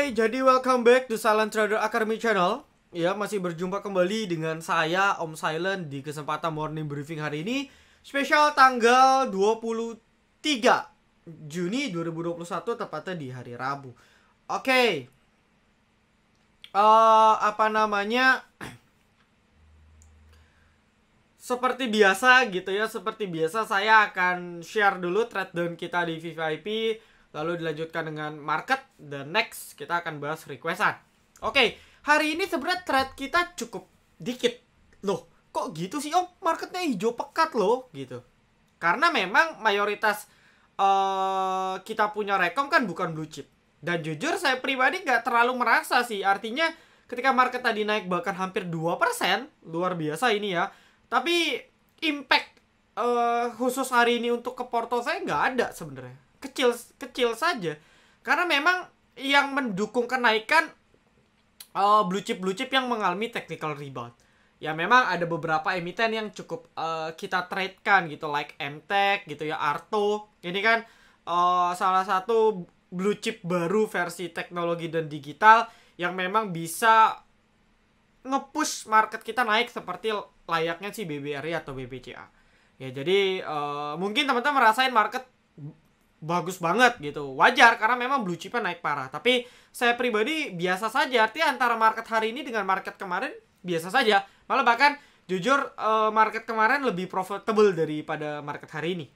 Hai, jadi welcome back to Silent Trader Academy Channel. Ya, masih berjumpa kembali dengan saya Om Silent di kesempatan morning briefing hari ini. Spesial tanggal 23 Juni 2021 tepatnya di hari Rabu. Oke. Okay. Uh, eh, apa namanya? seperti biasa gitu ya, seperti biasa saya akan share dulu trade down kita di VIP Lalu dilanjutkan dengan market. The next kita akan bahas requestan. Oke, okay, hari ini sebenarnya thread kita cukup dikit. Loh, kok gitu sih om? Marketnya hijau pekat loh gitu. Karena memang mayoritas uh, kita punya rekom kan bukan blue chip. Dan jujur saya pribadi nggak terlalu merasa sih. Artinya ketika market tadi naik bahkan hampir 2%, luar biasa ini ya. Tapi impact uh, khusus hari ini untuk ke Porto saya nggak ada sebenarnya kecil kecil saja karena memang yang mendukung kenaikan uh, blue chip blue chip yang mengalami technical rebound ya memang ada beberapa emiten yang cukup uh, kita trade kan gitu like mtech gitu ya Arto ini kan uh, salah satu blue chip baru versi teknologi dan digital yang memang bisa ngepush market kita naik seperti layaknya si BBRI atau BBCA ya jadi uh, mungkin teman-teman merasain market bagus banget gitu. Wajar karena memang blue chipnya naik parah. Tapi saya pribadi biasa saja. Artinya antara market hari ini dengan market kemarin biasa saja. Malah bahkan jujur eh, market kemarin lebih profitable daripada market hari ini.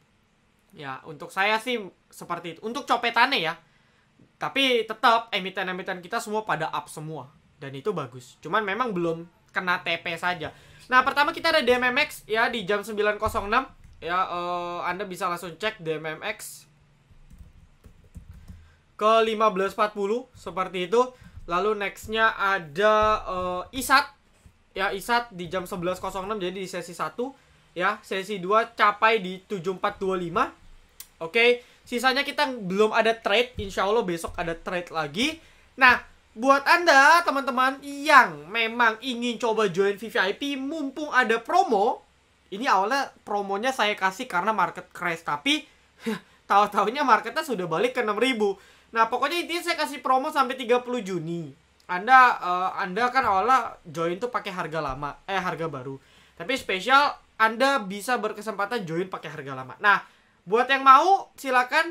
Ya, untuk saya sih seperti itu. Untuk copetannya ya. Tapi tetap emiten-emiten kita semua pada up semua. Dan itu bagus. Cuman memang belum kena TP saja. Nah, pertama kita ada DMMX ya di jam 9.06 ya uh, Anda bisa langsung cek DMMX ke 1540 seperti itu. Lalu nextnya ada uh, Isat ya Isat di jam 11.06 jadi di sesi 1 ya sesi 2 capai di 7425 oke sisanya kita belum ada trade insya Allah besok ada trade lagi nah buat anda teman-teman yang memang ingin coba join VVIP mumpung ada promo ini awalnya promonya saya kasih karena market crash tapi tahu-taunya marketnya sudah balik ke 6000 Nah, pokoknya intinya saya kasih promo sampai 30 Juni. Anda uh, Anda kan awalnya join tuh pakai harga lama, eh harga baru. Tapi spesial Anda bisa berkesempatan join pakai harga lama. Nah, buat yang mau silakan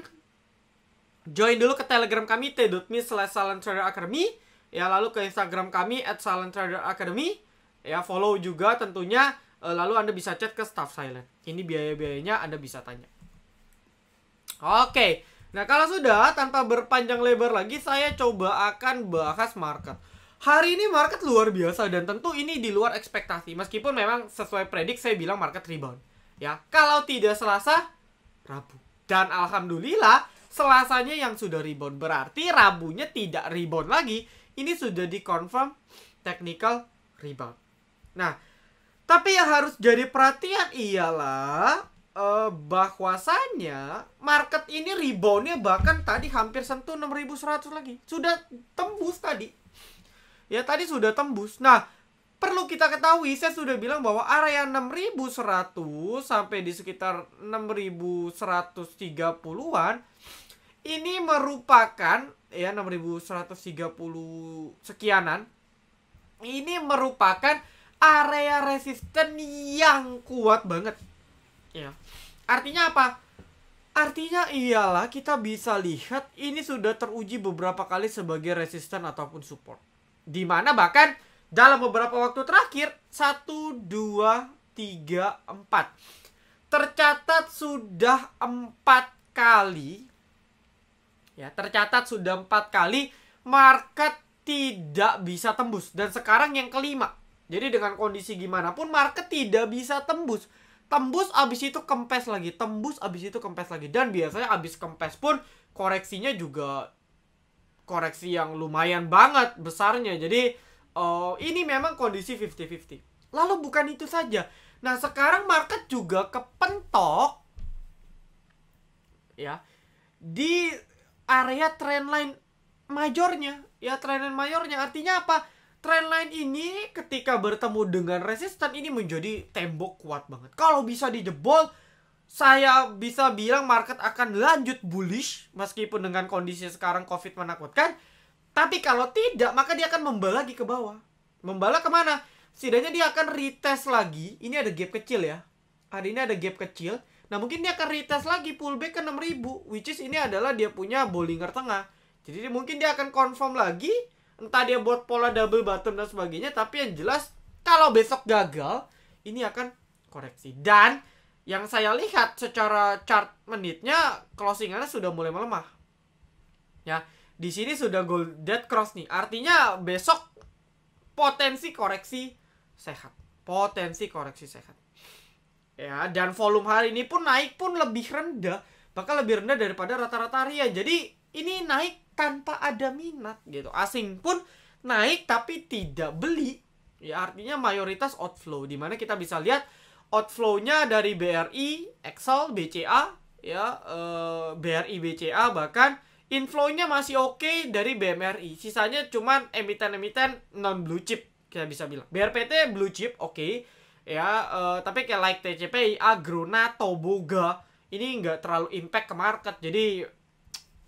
join dulu ke Telegram kami t.me slash Academy ya lalu ke Instagram kami at Academy ya follow juga tentunya eh, lalu Anda bisa chat ke staff silent. Ini biaya-biayanya Anda bisa tanya. Oke. Okay. Nah, kalau sudah tanpa berpanjang lebar lagi, saya coba akan bahas market. Hari ini market luar biasa dan tentu ini di luar ekspektasi. Meskipun memang sesuai predik saya bilang market rebound. Ya, kalau tidak Selasa, Rabu. Dan alhamdulillah Selasanya yang sudah rebound berarti Rabunya tidak rebound lagi. Ini sudah dikonfirm technical rebound. Nah, tapi yang harus jadi perhatian ialah uh, bahwasannya market ini reboundnya bahkan tadi hampir sentuh 6100 lagi. Sudah tembus tadi. Ya tadi sudah tembus. Nah, perlu kita ketahui saya sudah bilang bahwa area 6100 sampai di sekitar 6130-an ini merupakan ya 6130 sekianan ini merupakan area resisten yang kuat banget ya artinya apa artinya ialah kita bisa lihat ini sudah teruji beberapa kali sebagai resisten ataupun support dimana bahkan dalam beberapa waktu terakhir satu dua tiga empat tercatat sudah empat kali ya tercatat sudah empat kali market tidak bisa tembus dan sekarang yang kelima jadi dengan kondisi gimana pun market tidak bisa tembus tembus abis itu kempes lagi tembus abis itu kempes lagi dan biasanya abis kempes pun koreksinya juga koreksi yang lumayan banget besarnya jadi uh, ini memang kondisi 50-50 lalu bukan itu saja nah sekarang market juga kepentok ya di area trendline majornya ya trendline majornya artinya apa Trendline ini ketika bertemu dengan resisten ini menjadi tembok kuat banget. Kalau bisa dijebol, saya bisa bilang market akan lanjut bullish meskipun dengan kondisi sekarang COVID menakutkan. Tapi kalau tidak, maka dia akan membal lagi ke bawah. Membalak kemana? Setidaknya dia akan retest lagi. Ini ada gap kecil ya. Hari ini ada gap kecil. Nah mungkin dia akan retest lagi pullback ke 6000 which is ini adalah dia punya Bollinger tengah. Jadi mungkin dia akan confirm lagi entah dia buat pola double bottom dan sebagainya tapi yang jelas kalau besok gagal ini akan koreksi dan yang saya lihat secara chart menitnya closingannya sudah mulai melemah ya di sini sudah gold dead cross nih artinya besok potensi koreksi sehat potensi koreksi sehat ya dan volume hari ini pun naik pun lebih rendah bahkan lebih rendah daripada rata-rata harian ya. jadi ini naik tanpa ada minat gitu asing pun naik tapi tidak beli ya artinya mayoritas outflow di mana kita bisa lihat outflownya dari BRI, Excel, BCA ya eh, BRI BCA bahkan inflownya masih oke okay dari BMRI sisanya cuma emiten-emiten non blue chip kita bisa bilang BRPT blue chip oke okay. ya eh, tapi kayak like TCPI, Agrona, Toboga ini nggak terlalu impact ke market jadi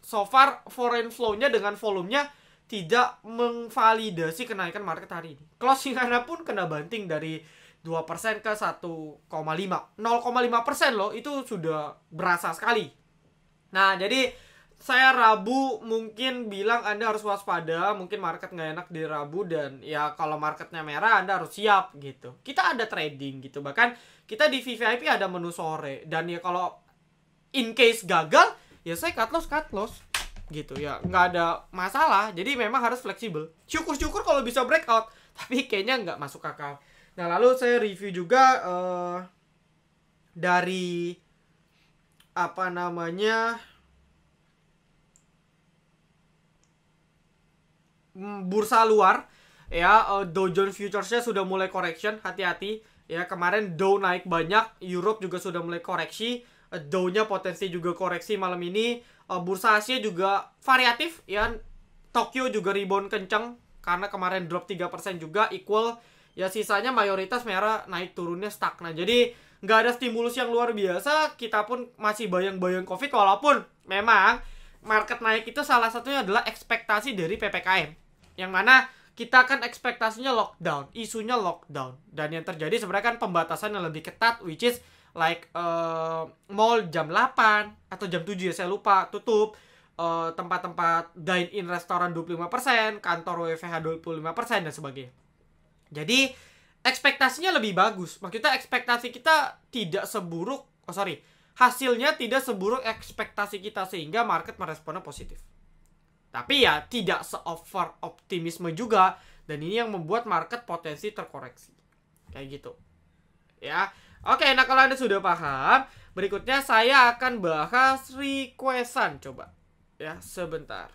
so far foreign flow-nya dengan volumenya tidak mengvalidasi kenaikan market hari ini. Closing anda pun kena banting dari 2% ke 1,5. 0,5% loh itu sudah berasa sekali. Nah, jadi saya Rabu mungkin bilang Anda harus waspada, mungkin market nggak enak di Rabu dan ya kalau marketnya merah Anda harus siap gitu. Kita ada trading gitu, bahkan kita di VVIP ada menu sore dan ya kalau in case gagal ya saya cut loss cut loss gitu ya nggak ada masalah jadi memang harus fleksibel syukur-syukur kalau bisa breakout tapi kayaknya nggak masuk akal nah lalu saya review juga uh, dari apa namanya mm, bursa luar ya uh, Dow Jones Futuresnya sudah mulai correction hati-hati ya kemarin Dow naik banyak Europe juga sudah mulai koreksi Dow-nya potensi juga koreksi malam ini. Uh, bursa Asia juga variatif ya. Tokyo juga rebound kenceng karena kemarin drop 3% juga equal ya sisanya mayoritas merah naik turunnya stagnan. Jadi nggak ada stimulus yang luar biasa, kita pun masih bayang-bayang Covid walaupun memang market naik itu salah satunya adalah ekspektasi dari PPKM. Yang mana kita kan ekspektasinya lockdown, isunya lockdown. Dan yang terjadi sebenarnya kan pembatasan yang lebih ketat which is like uh, mall jam 8 atau jam 7 ya saya lupa tutup eh, tempat-tempat uh, tempat dine in restoran 25%, kantor WFH 25% dan sebagainya. Jadi ekspektasinya lebih bagus. Maksudnya ekspektasi kita tidak seburuk, oh sorry, hasilnya tidak seburuk ekspektasi kita sehingga market meresponnya positif. Tapi ya tidak seover optimisme juga dan ini yang membuat market potensi terkoreksi. Kayak gitu. Ya, Oke, nah kalau Anda sudah paham, berikutnya saya akan bahas requestan coba. Ya, sebentar.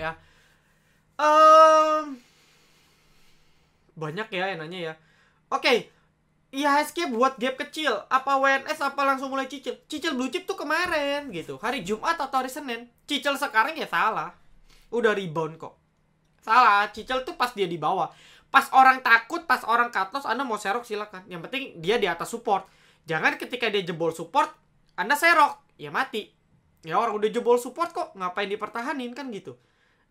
Ya. Um, banyak ya yang nanya ya. Oke, e IHSG buat gap kecil, apa WNS apa langsung mulai cicil? Cicil blue chip tuh kemarin gitu, hari Jumat atau hari Senin. Cicil sekarang ya salah. Udah rebound kok. Salah, Cicel tuh pas dia di bawah. Pas orang takut, pas orang katos Anda mau serok silakan. Yang penting dia di atas support. Jangan ketika dia jebol support, Anda serok, ya mati. Ya orang udah jebol support kok, ngapain dipertahanin kan gitu.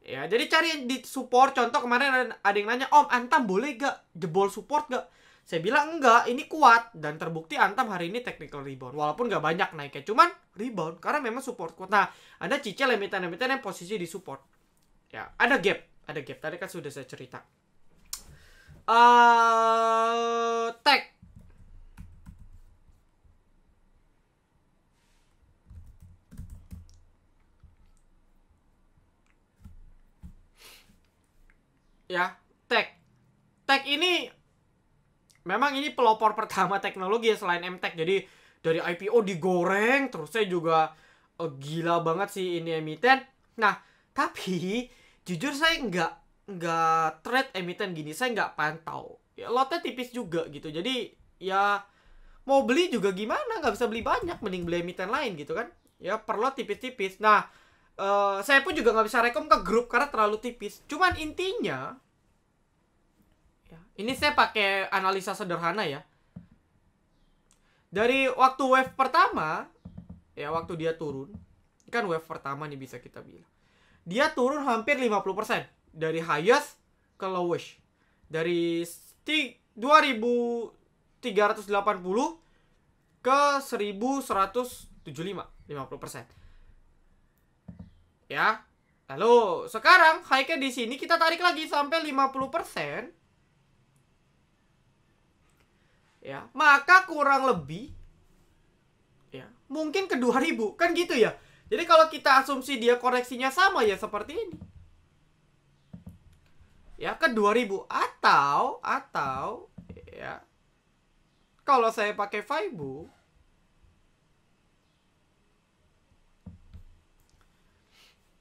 Ya, jadi cari di support. Contoh kemarin ada yang nanya, "Om, Antam boleh gak jebol support gak?" Saya bilang enggak, ini kuat dan terbukti Antam hari ini technical rebound. Walaupun gak banyak naiknya, cuman rebound karena memang support kuat. Nah, ada Cicel emiten-emiten yang posisi di support. Ya, ada gap ada gap tadi kan sudah saya cerita uh, tag ya tech tech ini memang ini pelopor pertama teknologi ya selain MTech jadi dari IPO digoreng terus saya juga oh, gila banget sih ini emiten nah tapi jujur saya nggak nggak trade emiten gini saya nggak pantau ya lotnya tipis juga gitu jadi ya mau beli juga gimana nggak bisa beli banyak mending beli emiten lain gitu kan ya per lot tipis-tipis nah uh, saya pun juga nggak bisa rekom ke grup karena terlalu tipis cuman intinya ya, ini saya pakai analisa sederhana ya dari waktu wave pertama ya waktu dia turun kan wave pertama nih bisa kita bilang dia turun hampir 50% dari highest ke lowest. Dari 2380 ke 1175, 50%. Ya. Lalu sekarang high-nya di sini kita tarik lagi sampai 50%. Ya, maka kurang lebih ya, mungkin ke 2000, kan gitu ya. Jadi kalau kita asumsi dia koreksinya sama ya seperti ini. Ya ke 2000 atau atau ya kalau saya pakai Faibu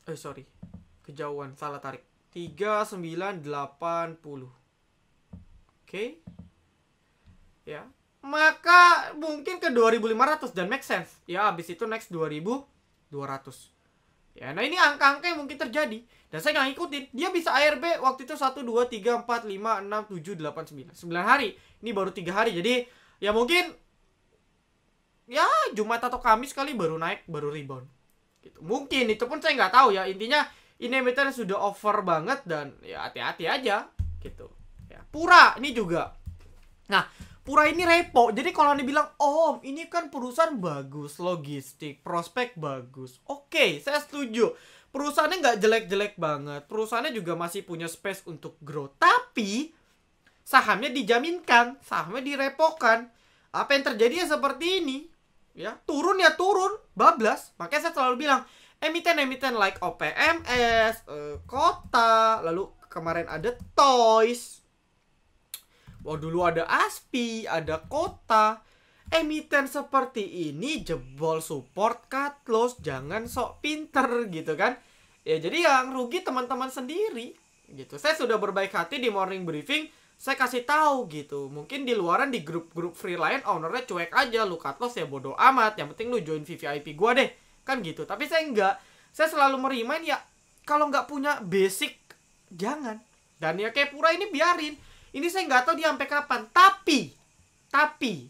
eh sorry kejauhan salah tarik 3980 oke okay. ya maka mungkin ke 2500 dan make sense ya abis itu next 2000 200 ya nah ini angka-angka yang mungkin terjadi dan saya nggak ngikutin dia bisa ARB waktu itu 1 2 3 4 5 6 7 8 9 9 hari ini baru tiga hari jadi ya mungkin ya Jumat atau Kamis kali baru naik baru rebound gitu mungkin itu pun saya nggak tahu ya intinya ini emiten sudah over banget dan ya hati-hati aja gitu ya pura ini juga nah Pura ini repo. Jadi kalau anda bilang, oh, ini kan perusahaan bagus, logistik, prospek bagus." Oke, saya setuju. Perusahaannya nggak jelek-jelek banget. Perusahaannya juga masih punya space untuk grow. Tapi sahamnya dijaminkan, sahamnya direpokan. Apa yang terjadi ya seperti ini. Ya, turun ya turun, bablas. Makanya saya selalu bilang, emiten-emiten like OPMS, eh, Kota, lalu kemarin ada Toys, Oh dulu ada ASPI, ada kota. Emiten seperti ini jebol support cut loss, jangan sok pinter gitu kan. Ya jadi yang rugi teman-teman sendiri gitu. Saya sudah berbaik hati di morning briefing, saya kasih tahu gitu. Mungkin di luaran di grup-grup free lain ownernya cuek aja, lu cut loss ya bodoh amat, yang penting lu join VVIP gua deh. Kan gitu. Tapi saya enggak. Saya selalu merimain ya kalau nggak punya basic jangan. Dan ya kayak pura ini biarin ini saya nggak tahu dia sampai kapan. Tapi, tapi,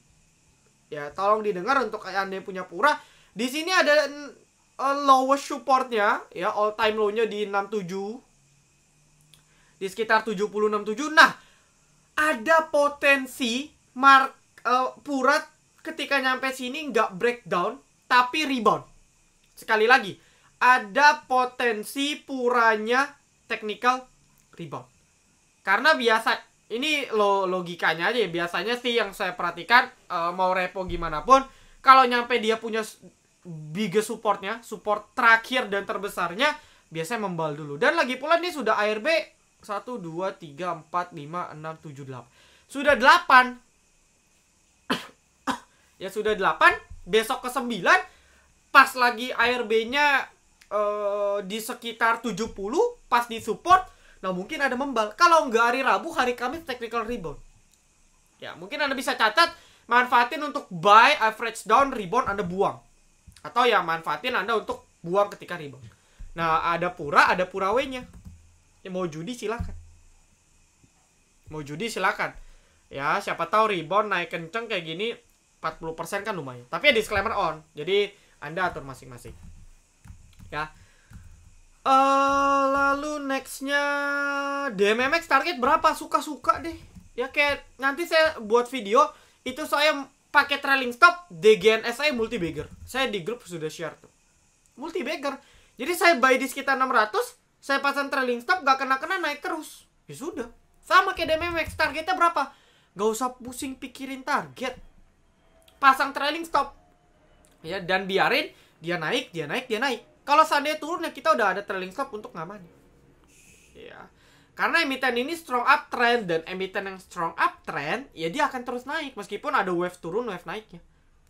ya tolong didengar untuk anda yang punya pura. Di sini ada uh, lowest supportnya, ya all time lownya nya di 67 di sekitar 7067. Nah, ada potensi mark uh, pura ketika nyampe sini nggak breakdown tapi rebound. Sekali lagi, ada potensi puranya technical rebound. Karena biasa ini lo logikanya aja ya. biasanya sih yang saya perhatikan uh, mau repo gimana pun kalau nyampe dia punya biggest supportnya support terakhir dan terbesarnya biasanya membal dulu dan lagi pula nih sudah ARB 1 2 3 4 5 6 7 8 sudah 8 ya sudah 8 besok ke 9 pas lagi ARB-nya uh, eh, di sekitar 70 pas di support Nah mungkin ada membal. Kalau nggak hari Rabu, hari Kamis technical rebound. Ya mungkin Anda bisa catat, manfaatin untuk buy, average down, rebound Anda buang. Atau ya manfaatin Anda untuk buang ketika rebound. Nah ada pura, ada pura W-nya. Ya, mau judi silakan. Mau judi silakan. Ya siapa tahu rebound naik kenceng kayak gini 40% kan lumayan. Tapi ya disclaimer on. Jadi Anda atur masing-masing. Ya. Eh, lalu nextnya DMMX target berapa suka-suka deh ya kayak nanti saya buat video itu saya pakai trailing stop DGNS saya multi bagger saya di grup sudah share tuh multi bagger jadi saya buy di sekitar 600 saya pasang trailing stop gak kena-kena naik terus ya sudah sama kayak DMMX targetnya berapa gak usah pusing pikirin target pasang trailing stop ya dan biarin dia naik dia naik dia naik kalau seandainya turunnya kita udah ada trailing stop untuk ngaman. Ya. Karena emiten ini strong uptrend dan emiten yang strong uptrend ya dia akan terus naik meskipun ada wave turun wave naiknya.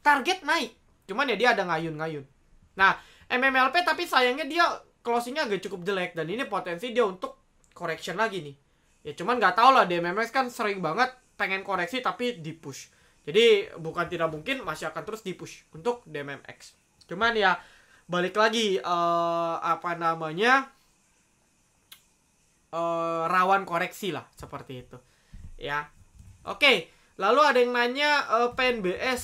Target naik, cuman ya dia ada ngayun-ngayun. Nah, MMLP tapi sayangnya dia closingnya agak cukup jelek dan ini potensi dia untuk correction lagi nih. Ya cuman nggak tahu lah DMMX kan sering banget pengen koreksi tapi di push. Jadi bukan tidak mungkin masih akan terus di push untuk DMMX. Cuman ya balik lagi uh, apa namanya uh, rawan koreksi lah seperti itu ya oke okay. lalu ada yang nanya uh, eh, PNBS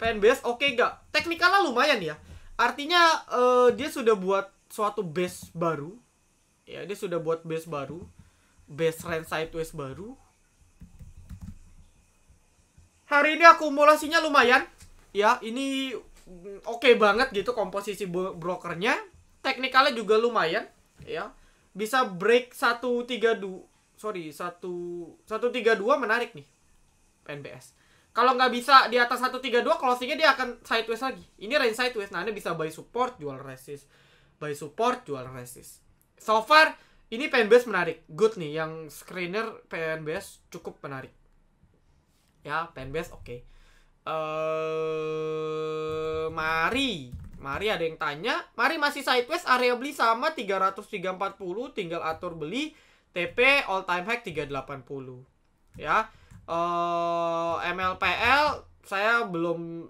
PNBS oke okay gak teknikalnya lumayan ya artinya uh, dia sudah buat suatu base baru ya dia sudah buat base baru base range sideways baru hari ini akumulasinya lumayan ya ini Mm, oke okay banget gitu komposisi brokernya teknikalnya juga lumayan ya bisa break satu tiga dua sorry satu satu tiga dua menarik nih PNBs kalau nggak bisa di atas satu tiga 132 closingnya dia akan sideways lagi ini range sideways nah anda bisa buy support jual resist buy support jual resist so far ini PNBS menarik good nih yang screener PNBS cukup menarik ya PNBS oke okay uh, Mari Mari ada yang tanya Mari masih sideways area beli sama 340 tinggal atur beli TP all time high 380 ya uh, eh, MLPL saya belum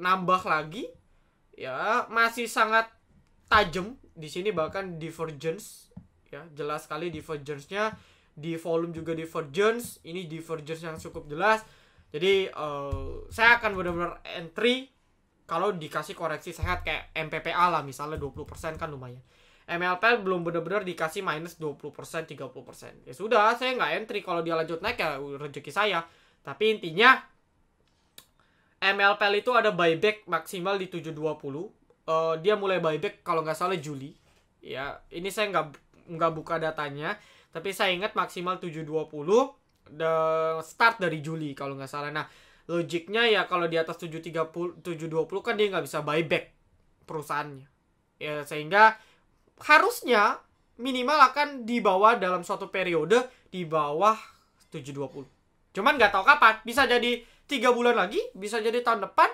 nambah lagi ya masih sangat tajam di sini bahkan divergence ya jelas sekali divergence-nya di volume juga divergence ini divergence yang cukup jelas jadi uh, saya akan benar-benar entry kalau dikasih koreksi sehat kayak MPPA lah misalnya 20% kan lumayan. MLP belum benar-benar dikasih minus 20%, 30%. Ya sudah, saya nggak entry. Kalau dia lanjut naik ya rezeki saya. Tapi intinya MLPL itu ada buyback maksimal di 720 uh, eh, dia mulai buyback kalau nggak salah Juli ya ini saya nggak nggak buka datanya tapi saya ingat maksimal 720 the start dari Juli kalau nggak salah. Nah, logiknya ya kalau di atas 730 720 kan dia nggak bisa buyback perusahaannya. Ya sehingga harusnya minimal akan dibawa dalam suatu periode di bawah 720. Cuman nggak tahu kapan, bisa jadi tiga bulan lagi, bisa jadi tahun depan,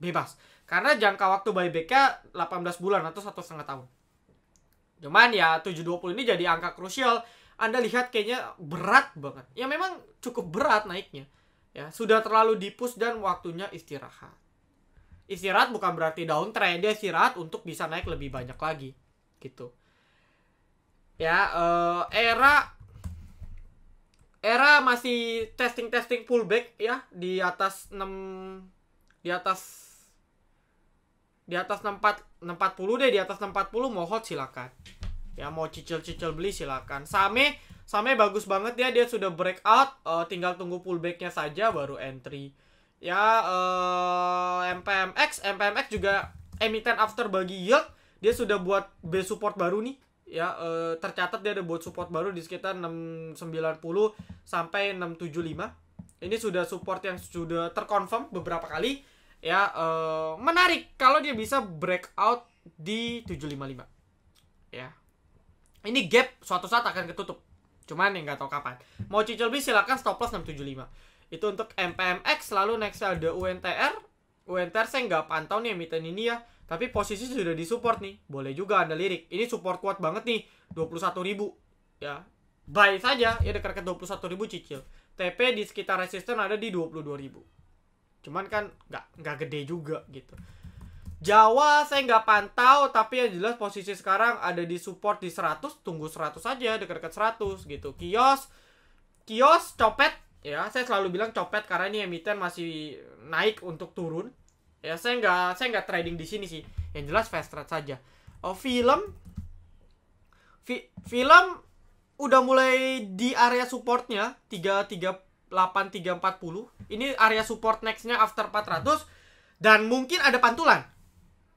bebas. Karena jangka waktu buybacknya 18 bulan atau satu setengah tahun. Cuman ya 720 ini jadi angka krusial anda lihat kayaknya berat banget. Ya memang cukup berat naiknya. Ya, sudah terlalu dipus dan waktunya istirahat. Istirahat bukan berarti down downtrend, dia istirahat untuk bisa naik lebih banyak lagi. Gitu. Ya, uh, era era masih testing-testing pullback ya di atas 6 di atas di atas 64 640 deh di atas 40 mohon silakan ya mau cicil-cicil beli silakan Same Same bagus banget ya dia sudah breakout uh, eh, tinggal tunggu pullbacknya saja baru entry ya uh, eh, MPMX MPMX juga emiten after bagi yield dia sudah buat B support baru nih ya uh, tercatat dia ada buat support baru di sekitar 690 sampai 675 ini sudah support yang sudah terkonfirm beberapa kali ya uh, menarik kalau dia bisa breakout di 755 ya ini gap suatu saat akan ketutup cuman yang nggak tahu kapan mau cicil bisa, silakan stop loss 675 itu untuk MPMX lalu next ada UNTR UNTR saya nggak pantau nih emiten ini ya tapi posisi sudah di support nih boleh juga anda lirik ini support kuat banget nih 21 ribu ya baik saja ya dekat-dekat 21 ribu cicil TP di sekitar resisten ada di 22 ribu cuman kan nggak nggak gede juga gitu Jawa saya nggak pantau tapi yang jelas posisi sekarang ada di support di 100 tunggu 100 aja dekat-dekat 100 gitu kios kios copet ya saya selalu bilang copet karena ini emiten masih naik untuk turun ya saya nggak saya nggak trading di sini sih yang jelas fast trade saja oh film fi, film udah mulai di area supportnya 338 340 ini area support nextnya after 400 dan mungkin ada pantulan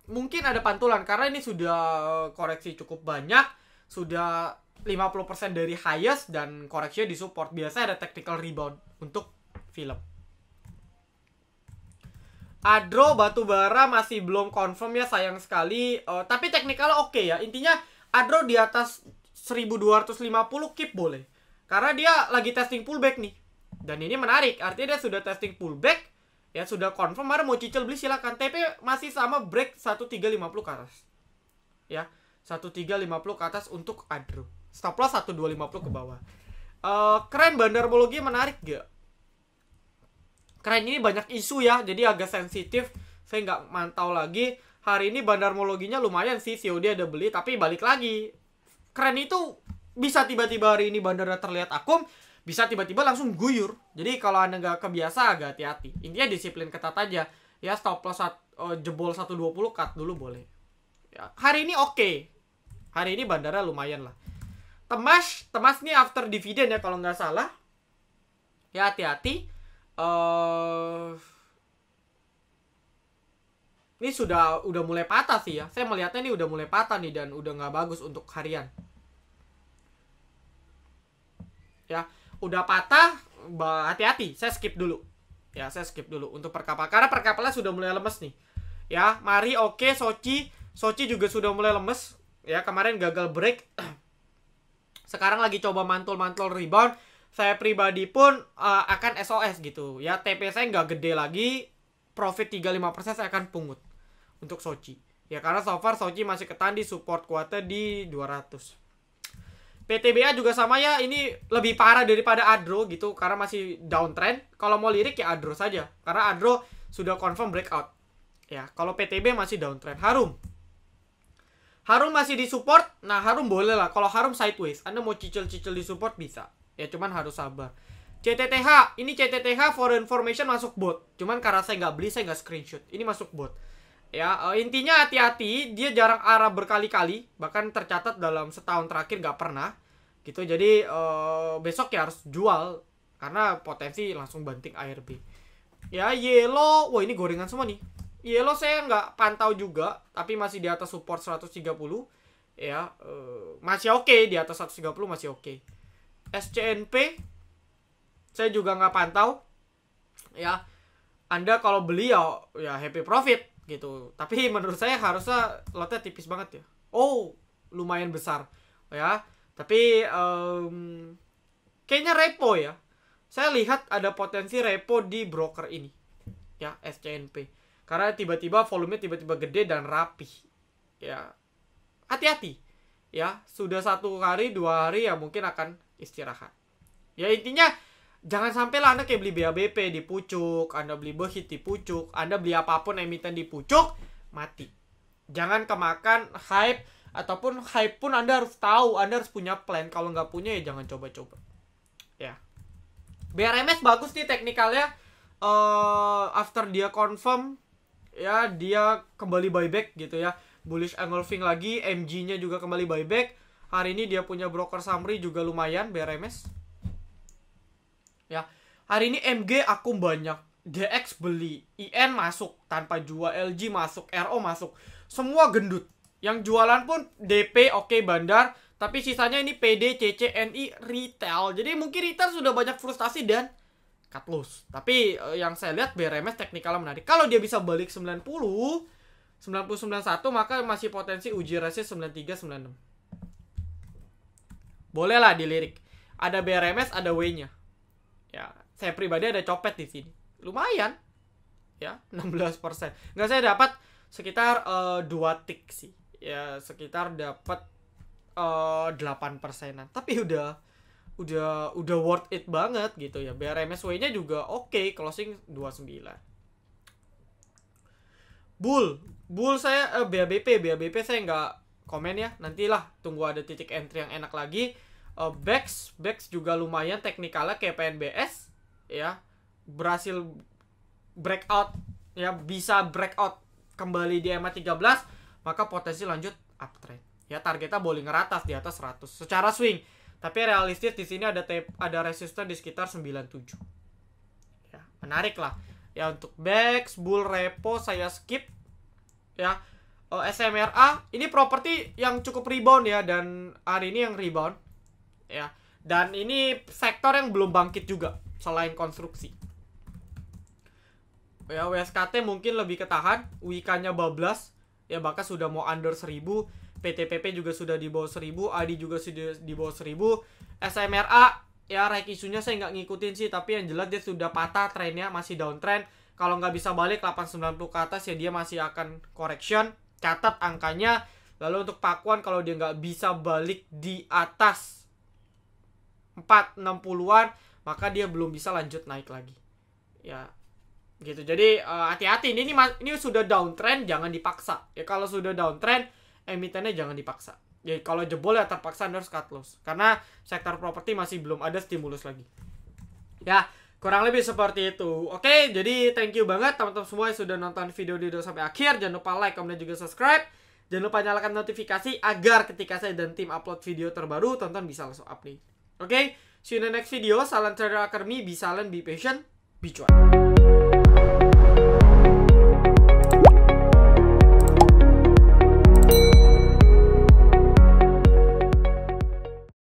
mungkin ada pantulan karena ini sudah eh, koreksi cukup banyak, sudah 50% dari highest dan koreksinya disupport. Biasa ada technical rebound untuk film. Adro Batubara masih belum confirm ya sayang sekali. Uh, tapi teknikalnya oke okay ya. Intinya Adro di atas 1250 keep boleh. Karena dia lagi testing pullback nih. Dan ini menarik. Artinya dia sudah testing pullback ya sudah confirm mana mau cicil beli silakan TP masih sama break 1350 ke atas ya 1350 ke atas untuk Adro stop loss 1250 ke bawah uh, keren bandarmologi menarik gak keren ini banyak isu ya jadi agak sensitif saya nggak mantau lagi hari ini bandarmologinya lumayan sih COD ada beli tapi balik lagi keren itu bisa tiba-tiba hari ini bandara terlihat akum bisa tiba-tiba langsung guyur jadi kalau anda nggak kebiasa agak hati-hati intinya disiplin ketat aja ya stop loss at, uh, jebol 120 cut dulu boleh ya, hari ini oke okay. hari ini bandara lumayan lah temas temas ini after dividend ya kalau nggak salah ya hati-hati uh, ini sudah udah mulai patah sih ya saya melihatnya ini udah mulai patah nih dan udah nggak bagus untuk harian ya udah patah hati-hati saya skip dulu ya saya skip dulu untuk perkapal karena perkapalnya sudah mulai lemes nih ya mari oke okay, Sochi Sochi juga sudah mulai lemes ya kemarin gagal break sekarang lagi coba mantul-mantul rebound saya pribadi pun uh, akan SOS gitu ya TP saya nggak gede lagi profit 35% saya akan pungut untuk Sochi ya karena so far Sochi masih ketan di support kuatnya di 200 PTBA juga sama ya ini lebih parah daripada Adro gitu karena masih downtrend kalau mau lirik ya Adro saja karena Adro sudah confirm breakout ya kalau PTB masih downtrend Harum Harum masih di support. nah Harum boleh lah kalau Harum sideways Anda mau cicil-cicil di support bisa ya cuman harus sabar CTTH ini CTTH for information masuk bot cuman karena saya nggak beli saya nggak screenshot ini masuk bot ya uh, intinya hati-hati dia jarang arah berkali-kali bahkan tercatat dalam setahun terakhir gak pernah gitu jadi uh, besok ya harus jual karena potensi langsung banting ARB ya yellow wah ini gorengan semua nih yellow saya nggak pantau juga tapi masih di atas support 130 ya uh, masih oke okay, di atas 130 masih oke okay. SCNP saya juga nggak pantau ya anda kalau beli ya ya happy profit gitu tapi menurut saya harusnya lotnya tipis banget ya oh lumayan besar ya tapi um, kayaknya repo ya saya lihat ada potensi repo di broker ini ya SCNP karena tiba-tiba volumenya tiba-tiba gede dan rapi ya hati-hati ya sudah satu hari dua hari ya mungkin akan istirahat ya intinya jangan sampai lah Anda kayak beli BABP di pucuk, Anda beli behit di pucuk, Anda beli apapun emiten di pucuk, mati. Jangan kemakan hype ataupun hype pun Anda harus tahu, Anda harus punya plan. Kalau nggak punya ya jangan coba-coba. Ya. BRMS bagus nih teknikalnya. Uh, after dia confirm ya dia kembali buyback gitu ya. Bullish engulfing lagi, MG-nya juga kembali buyback. Hari ini dia punya broker summary juga lumayan BRMS ya hari ini MG aku banyak DX beli IN masuk tanpa jual LG masuk RO masuk semua gendut yang jualan pun DP oke okay, bandar tapi sisanya ini PD CC NI retail jadi mungkin retail sudah banyak frustasi dan cut loss tapi eh, yang saya lihat BRMS teknikalnya menarik kalau dia bisa balik 90 991 maka masih potensi uji resist 93 96 bolehlah dilirik ada BRMS ada W nya ya saya pribadi ada copet di sini lumayan ya 16 persen nggak saya dapat sekitar uh, tik sih ya sekitar dapat uh, persenan tapi udah udah udah worth it banget gitu ya BRMSW nya juga oke okay, closing 29 Bull Bull saya uh, eh, BABP BABP saya nggak komen ya nantilah tunggu ada titik entry yang enak lagi uh, backs backs juga lumayan teknikalnya kayak PNBS ya berhasil breakout ya bisa breakout kembali di EMA 13 maka potensi lanjut uptrend ya targetnya boleh ngeratas di atas 100 secara swing tapi realistis di sini ada tape, ada resisten di sekitar 97 ya menarik lah ya untuk backs bull repo saya skip ya eh, SMRA ini properti yang cukup rebound ya dan hari ini yang rebound ya. Dan ini sektor yang belum bangkit juga selain konstruksi. Ya WSKT mungkin lebih ketahan, wika nya bablas, ya bahkan sudah mau under 1000, PTPP juga sudah di bawah 1000, adi juga sudah di bawah 1000, SMRA ya rek isunya saya nggak ngikutin sih, tapi yang jelas dia sudah patah trennya masih downtrend. Kalau nggak bisa balik 890 ke atas ya dia masih akan correction. Catat angkanya. Lalu untuk Pakuan kalau dia nggak bisa balik di atas 460-an maka dia belum bisa lanjut naik lagi. Ya. Gitu. Jadi hati eh, hati-hati ini, ini ini sudah downtrend jangan dipaksa. Ya kalau sudah downtrend emitennya jangan dipaksa. Ya kalau jebol ya terpaksa Anda harus cut loss karena sektor properti masih belum ada stimulus lagi. Ya, kurang lebih seperti itu. Oke, jadi thank you banget teman-teman semua yang sudah nonton video video sampai akhir. Jangan lupa like, komen dan juga subscribe. Jangan lupa nyalakan notifikasi agar ketika saya dan tim upload video terbaru, tonton bisa langsung update. Oke, Okay? See you in the next video. Salam Trader Academy. Be silent, be patient, be joy.